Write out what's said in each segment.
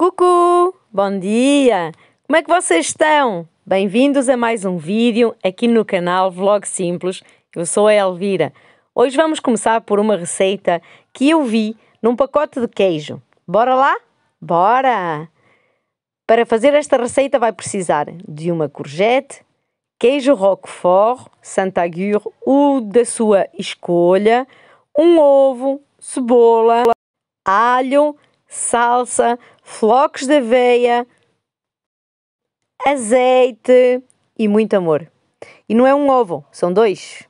Cucu! Bom dia! Como é que vocês estão? Bem-vindos a mais um vídeo aqui no canal Vlog Simples. Eu sou a Elvira. Hoje vamos começar por uma receita que eu vi num pacote de queijo. Bora lá? Bora! Para fazer esta receita vai precisar de uma courgette, queijo roquefort, santagur ou da sua escolha, um ovo, cebola, alho, salsa, flocos de aveia, azeite e muito amor. E não é um ovo, são dois.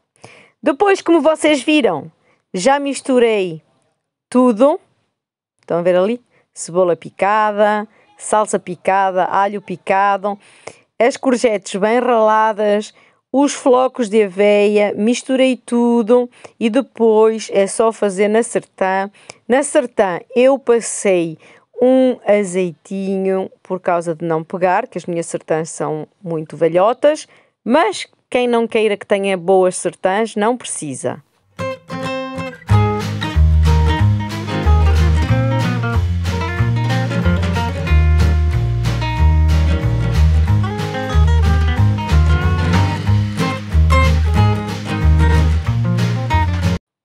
Depois, como vocês viram, já misturei tudo. Estão a ver ali? Cebola picada, salsa picada, alho picado, as courgettes bem raladas, os flocos de aveia, misturei tudo e depois é só fazer na sertã. Na sertã eu passei um azeitinho por causa de não pegar, que as minhas sertãs são muito velhotas, mas quem não queira que tenha boas sertãs não precisa.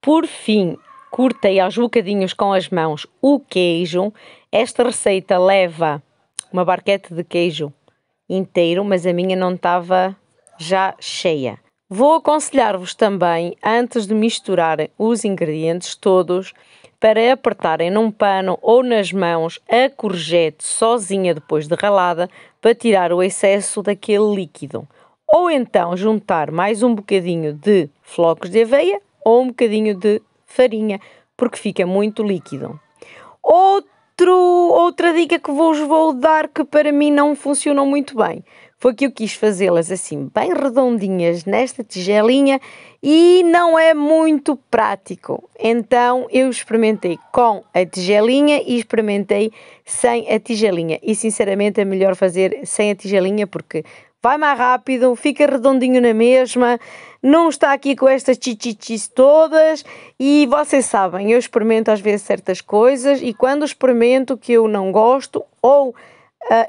Por fim, cortei aos bocadinhos com as mãos o queijo. Esta receita leva uma barquete de queijo inteiro, mas a minha não estava já cheia. Vou aconselhar-vos também, antes de misturarem os ingredientes todos, para apertarem num pano ou nas mãos a courgette sozinha depois de ralada para tirar o excesso daquele líquido. Ou então juntar mais um bocadinho de flocos de aveia ou um bocadinho de farinha, porque fica muito líquido. Outro, outra dica que vos vou dar que para mim não funcionou muito bem foi que eu quis fazê-las assim, bem redondinhas nesta tigelinha e não é muito prático. Então eu experimentei com a tigelinha e experimentei sem a tigelinha. E sinceramente é melhor fazer sem a tigelinha porque vai mais rápido, fica redondinho na mesma, não está aqui com estas chichichis todas e vocês sabem, eu experimento às vezes certas coisas e quando experimento que eu não gosto ou uh,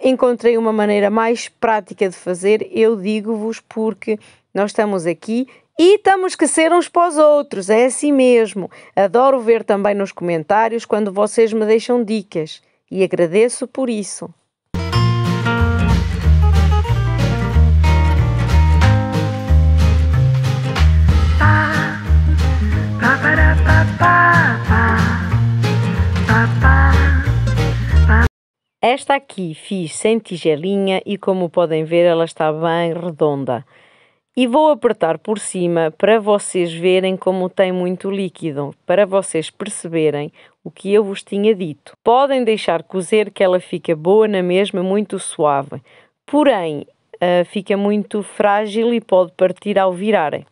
encontrei uma maneira mais prática de fazer, eu digo-vos porque nós estamos aqui e estamos que ser uns para os outros, é assim mesmo. Adoro ver também nos comentários quando vocês me deixam dicas e agradeço por isso. Esta aqui fiz sem tigelinha e como podem ver ela está bem redonda. E vou apertar por cima para vocês verem como tem muito líquido, para vocês perceberem o que eu vos tinha dito. Podem deixar cozer que ela fica boa na mesma, muito suave. Porém, eh, fica muito frágil e pode partir ao virarem.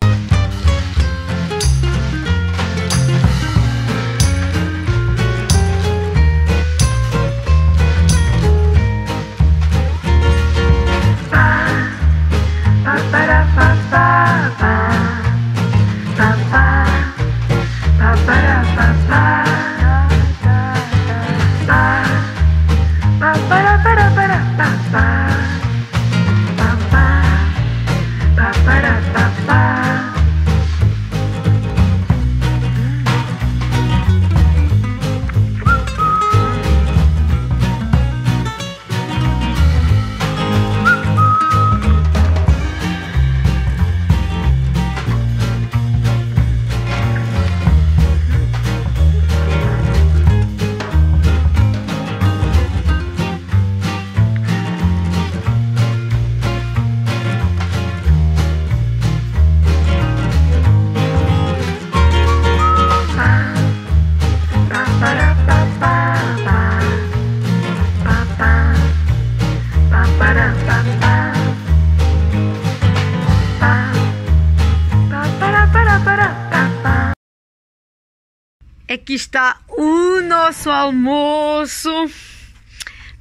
Aqui é está o nosso almoço,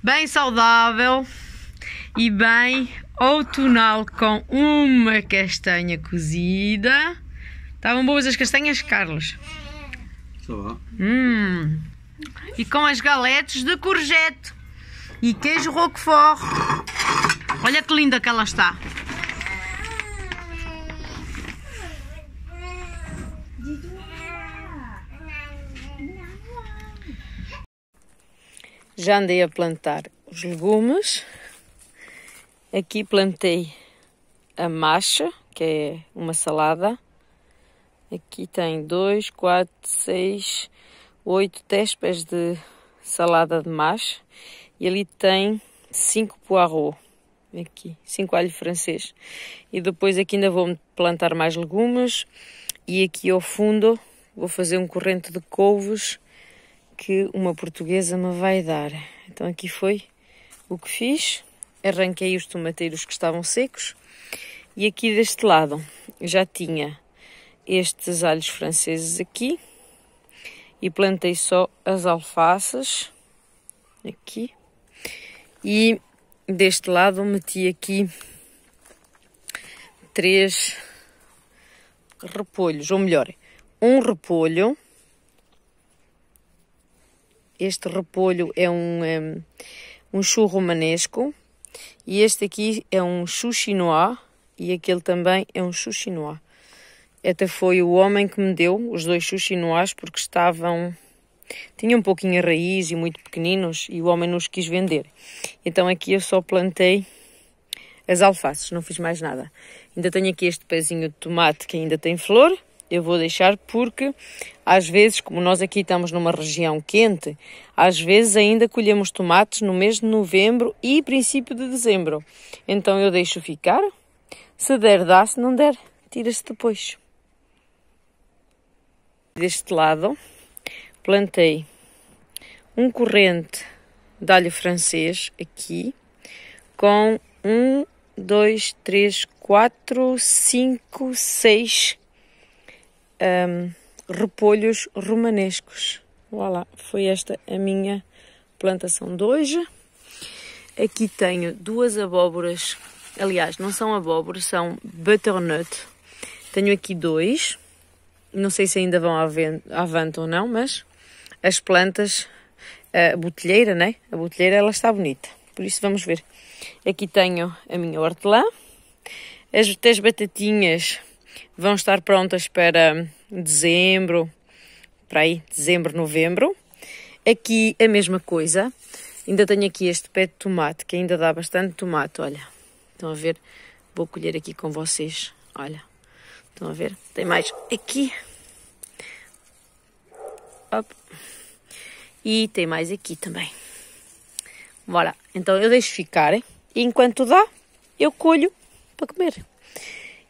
bem saudável e bem outonal com uma castanha cozida. Estavam boas as castanhas, Carlos? Hum. E com as galetes de courgette e queijo roquefort. Olha que linda que ela está. Já andei a plantar os legumes. Aqui plantei a macha, que é uma salada. Aqui tem 2, 4, 6, 8, 10 pés de salada de macho. E ali tem 5 poirot. Aqui, 5 alho francês. E depois aqui ainda vou plantar mais legumes. E aqui ao fundo vou fazer um corrente de couves que uma portuguesa me vai dar. Então aqui foi o que fiz. Arranquei os tomateiros que estavam secos e aqui deste lado já tinha estes alhos franceses aqui e plantei só as alfaces aqui e deste lado meti aqui três repolhos, ou melhor, um repolho este repolho é um, um, um chou romanesco e este aqui é um chou chinois e aquele também é um chou chinois. Até foi o homem que me deu os dois chou chinois porque estavam tinha um pouquinho a raiz e muito pequeninos e o homem nos quis vender. Então aqui eu só plantei as alfaces, não fiz mais nada. Ainda tenho aqui este pezinho de tomate que ainda tem flor eu vou deixar porque às vezes, como nós aqui estamos numa região quente, às vezes ainda colhemos tomates no mês de novembro e princípio de dezembro. Então eu deixo ficar. Se der, dá, se não der, tira-se depois. Deste lado, plantei um corrente de alho francês aqui com um, dois, três, quatro, cinco, seis um, repolhos romanescos. Voilà, foi esta a minha plantação de hoje. Aqui tenho duas abóboras, aliás, não são abóboras, são butternut. Tenho aqui dois, não sei se ainda vão avante ou não, mas as plantas, a botelheira, né? A botelheira ela está bonita, por isso vamos ver. Aqui tenho a minha hortelã, as, as batatinhas vão estar prontas para dezembro, para aí, dezembro, novembro. Aqui a mesma coisa. Ainda tenho aqui este pé de tomate, que ainda dá bastante tomate, olha. Estão a ver? Vou colher aqui com vocês, olha. Estão a ver? Tem mais aqui. Op. E tem mais aqui também. Bora, então eu deixo ficar. Hein? E enquanto dá, eu colho para comer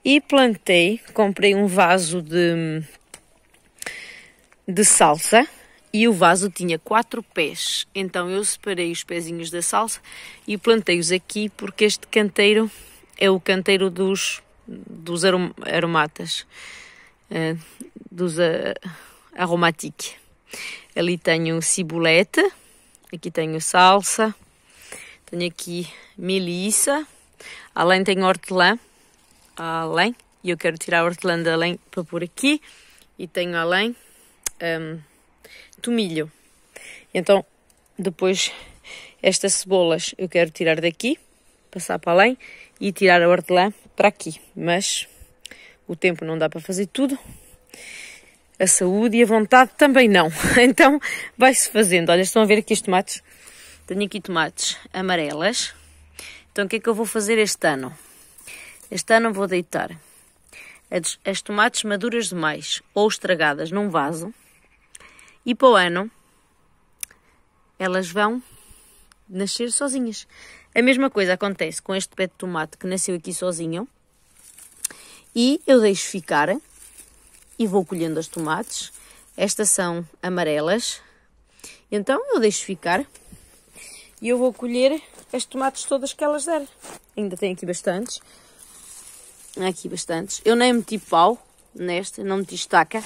e plantei, comprei um vaso de, de salsa e o vaso tinha quatro pés. Então eu separei os pezinhos da salsa e plantei-os aqui porque este canteiro é o canteiro dos, dos arom aromatas, eh, dos uh, Ali tenho ciboleta, aqui tenho salsa, tenho aqui melissa, além tenho hortelã além e eu quero tirar a hortelã de além para pôr aqui e tenho além um, tomilho. Então depois estas cebolas eu quero tirar daqui, passar para além e tirar a hortelã para aqui, mas o tempo não dá para fazer tudo. A saúde e a vontade também não. Então vai-se fazendo. Olha, estão a ver aqui os tomates? Tenho aqui tomates amarelas. Então o que é que eu vou fazer este ano? Este ano vou deitar as, tomates maduras demais ou estragadas num vaso e para o ano elas vão nascer sozinhas. A mesma coisa acontece com este pé de tomate que nasceu aqui sozinho e eu deixo ficar e vou colhendo as tomates. Estas são amarelas, então eu deixo ficar e eu vou colher as tomates todas que elas deram. Ainda tem aqui bastantes. Aqui bastantes. Eu nem meti pau nesta, não meti estaca.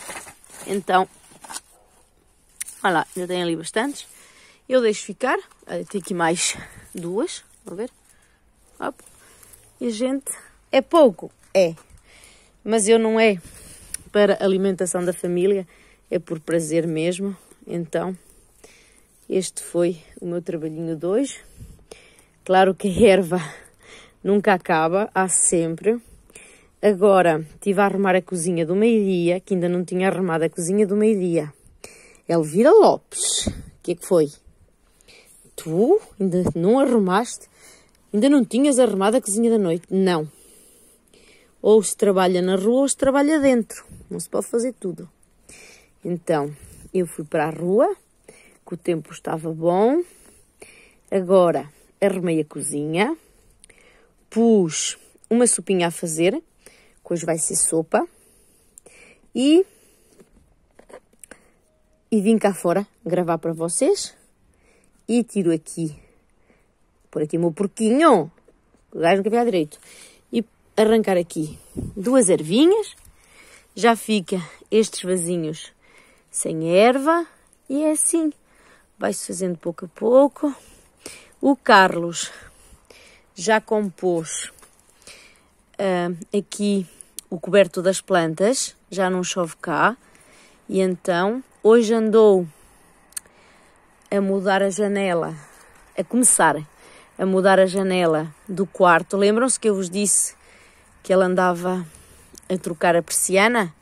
Então, olha lá, ainda tem ali bastantes. Eu deixo ficar. Olha, tem aqui mais duas. vamos ver? Op. E a gente... É pouco? É. Mas eu não é para alimentação da família. É por prazer mesmo. Então, este foi o meu trabalhinho de hoje. Claro que a erva nunca acaba, há sempre. Agora estive a arrumar a cozinha do meio-dia, que ainda não tinha arrumado a cozinha do meio-dia. Elvira Lopes, o que é que foi? Tu ainda não arrumaste? Ainda não tinhas arrumado a cozinha da noite? Não. Ou se trabalha na rua ou se trabalha dentro. Não se pode fazer tudo. Então, eu fui para a rua, que o tempo estava bom. Agora, arrumei a cozinha, pus uma sopinha a fazer, tacos vai ser sopa. E, e vim cá fora gravar para vocês. E tiro aqui, por aqui o meu porquinho, o gajo nunca direito. E arrancar aqui duas ervinhas. Já fica estes vasinhos sem erva. E é assim, vai-se fazendo pouco a pouco. O Carlos já compôs uh, aqui o coberto das plantas, já não chove cá. E então, hoje andou a mudar a janela, a começar a mudar a janela do quarto. Lembram-se que eu vos disse que ela andava a trocar a persiana?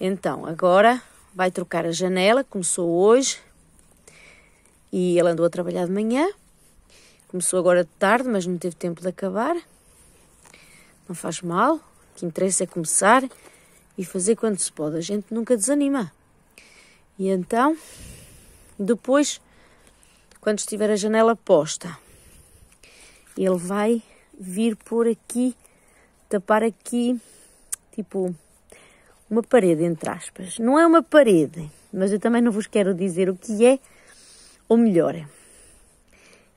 Então, agora vai trocar a janela, começou hoje e ela andou a trabalhar de manhã. Começou agora de tarde, mas não teve tempo de acabar. Não faz mal, o que interessa é começar e fazer quando se pode. A gente nunca desanima. E então, depois, quando estiver a janela posta, ele vai vir por aqui, tapar aqui, tipo, uma parede, entre aspas. Não é uma parede, mas eu também não vos quero dizer o que é, ou melhor,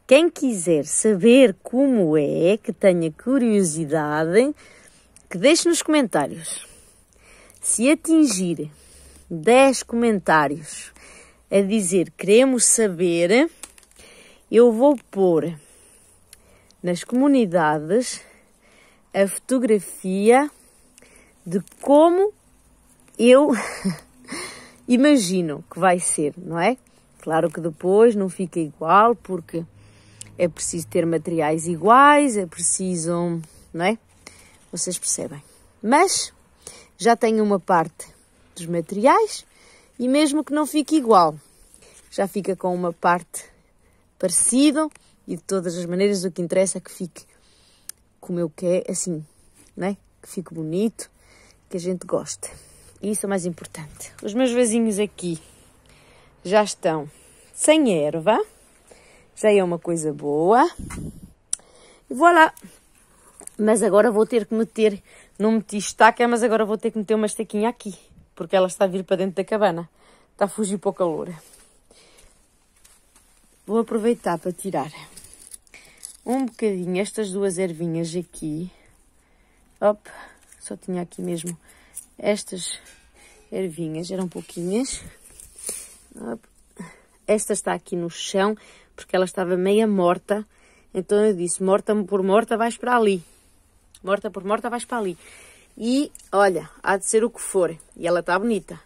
quem quiser saber como é, que tenha curiosidade, que deixe nos comentários. Se atingir 10 comentários a dizer queremos saber, eu vou pôr nas comunidades a fotografia de como eu imagino que vai ser, não é? Claro que depois não fica igual porque é preciso ter materiais iguais, é preciso, não é? vocês percebem. Mas já tenho uma parte dos materiais e mesmo que não fique igual, já fica com uma parte parecida e de todas as maneiras o que interessa é que fique como eu quero, assim, né? Que fique bonito, que a gente goste. E isso é o mais importante. Os meus vasinhos aqui já estão sem erva, já é uma coisa boa. E voilà! Mas agora vou ter que meter, não meti estaca, mas agora vou ter que meter uma estaquinha aqui, porque ela está a vir para dentro da cabana. Está a fugir para o calor. Vou aproveitar para tirar um bocadinho estas duas ervinhas aqui. Op, só tinha aqui mesmo estas ervinhas, eram pouquinhas. Op. Esta está aqui no chão, porque ela estava meia morta. Então eu disse, morta por morta, vais para ali morta por morta, vais para ali. E olha, há de ser o que for. E ela está bonita.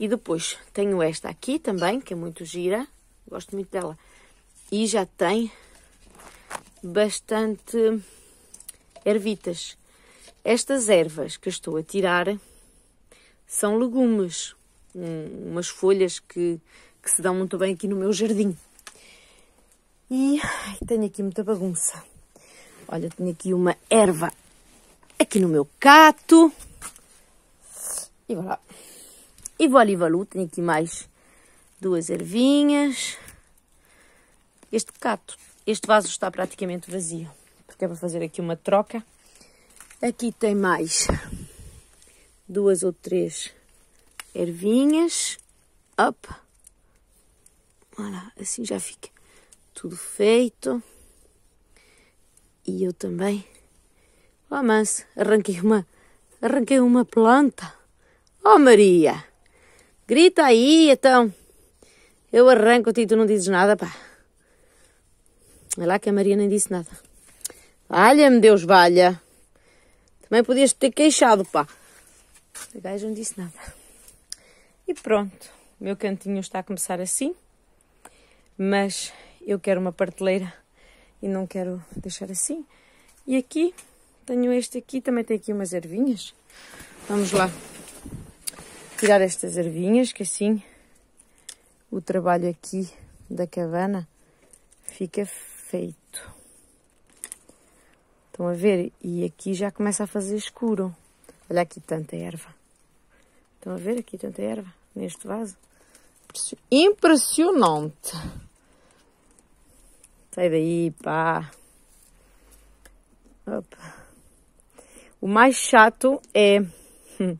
E depois tenho esta aqui também, que é muito gira. Gosto muito dela. E já tem bastante ervitas. Estas ervas que eu estou a tirar são legumes. Um, umas folhas que, que se dão muito bem aqui no meu jardim. E ai, tenho aqui muita bagunça. Olha, tenho aqui uma erva aqui no meu cato. E vou lá. E ali, valu, tenho aqui mais duas ervinhas. Este cato, este vaso está praticamente vazio, porque é para fazer aqui uma troca. Aqui tem mais duas ou três ervinhas. Up. Olha lá, assim já fica tudo feito. E eu também. Oh, mas arranquei uma, arranquei uma planta. Oh, Maria, grita aí, então. Eu arranco-te e tu não dizes nada, pá. É lá que a Maria nem disse nada. Valha-me, Deus, valha. Também podias ter queixado, pá. O gajo não disse nada. E pronto, o meu cantinho está a começar assim. Mas eu quero uma parteleira e não quero deixar assim. E aqui, tenho este aqui, também tem aqui umas ervinhas. Vamos lá tirar estas ervinhas, que assim o trabalho aqui da cabana fica feito. Estão a ver? E aqui já começa a fazer escuro. Olha aqui tanta erva. Estão a ver aqui tanta erva neste vaso? Impressionante! Sai daí, pá. Opa. O mais chato é hum,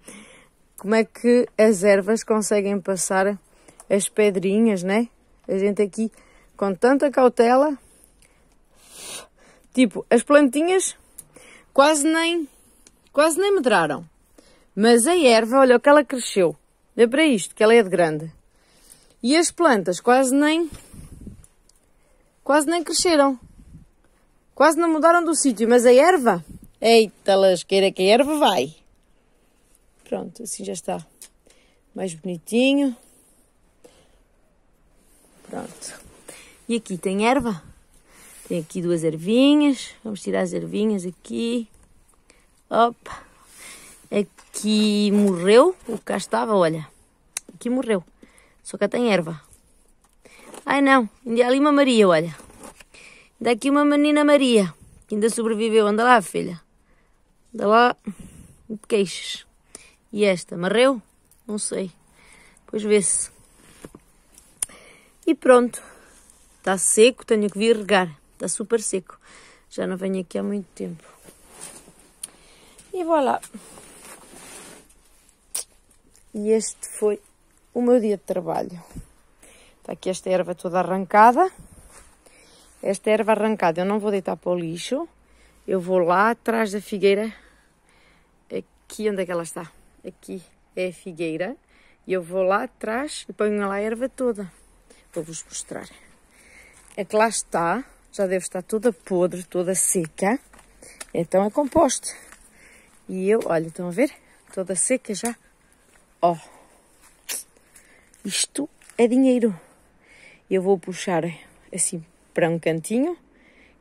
como é que as ervas conseguem passar as pedrinhas, né? A gente aqui com tanta cautela. Tipo, as plantinhas quase nem quase nem medraram. Mas a erva, olha o que ela cresceu. Olha para isto, que ela é de grande. E as plantas quase nem quase nem cresceram. Quase não mudaram do sítio, mas a erva, eita lasqueira que a erva vai. Pronto, assim já está mais bonitinho. Pronto. E aqui tem erva. Tem aqui duas ervinhas. Vamos tirar as ervinhas aqui. Opa. Aqui morreu o que cá estava, olha. Aqui morreu. Só cá tem erva. Ai não, ainda há ali uma Maria, olha. Ainda há aqui uma menina Maria, que ainda sobreviveu. Anda lá, filha. Anda lá, de queixas. E esta, marreu? Não sei. Pois vê-se. E pronto. Está seco, tenho que vir regar. Está super seco. Já não venho aqui há muito tempo. E vou lá. E este foi o meu dia de trabalho. Está aqui esta erva toda arrancada. Esta erva arrancada eu não vou deitar para o lixo. Eu vou lá atrás da figueira. Aqui onde é que ela está? Aqui é a figueira. E eu vou lá atrás e ponho lá a erva toda. Vou-vos mostrar. É que lá está. Já deve estar toda podre, toda seca. Então é composto. E eu, olha, estão a ver? Toda seca já. Ó. Oh. Isto é dinheiro eu vou puxar assim para um cantinho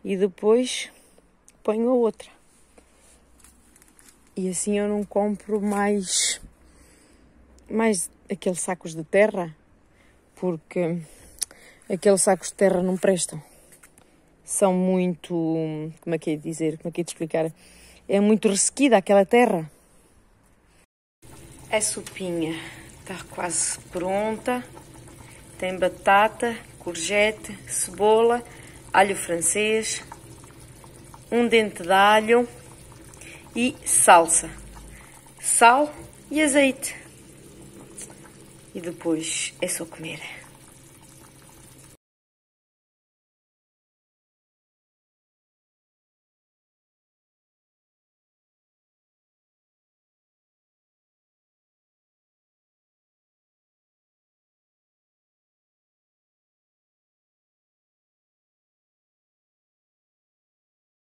e depois ponho a outra. E assim eu não compro mais mais aqueles sacos de terra, porque aqueles sacos de terra não prestam. São muito, como é que é de dizer, como é que é de explicar? É muito ressequida aquela terra. A sopinha está quase pronta tem batata, courgette, cebola, alho francês, um dente de alho e salsa, sal e azeite. E depois é só comer.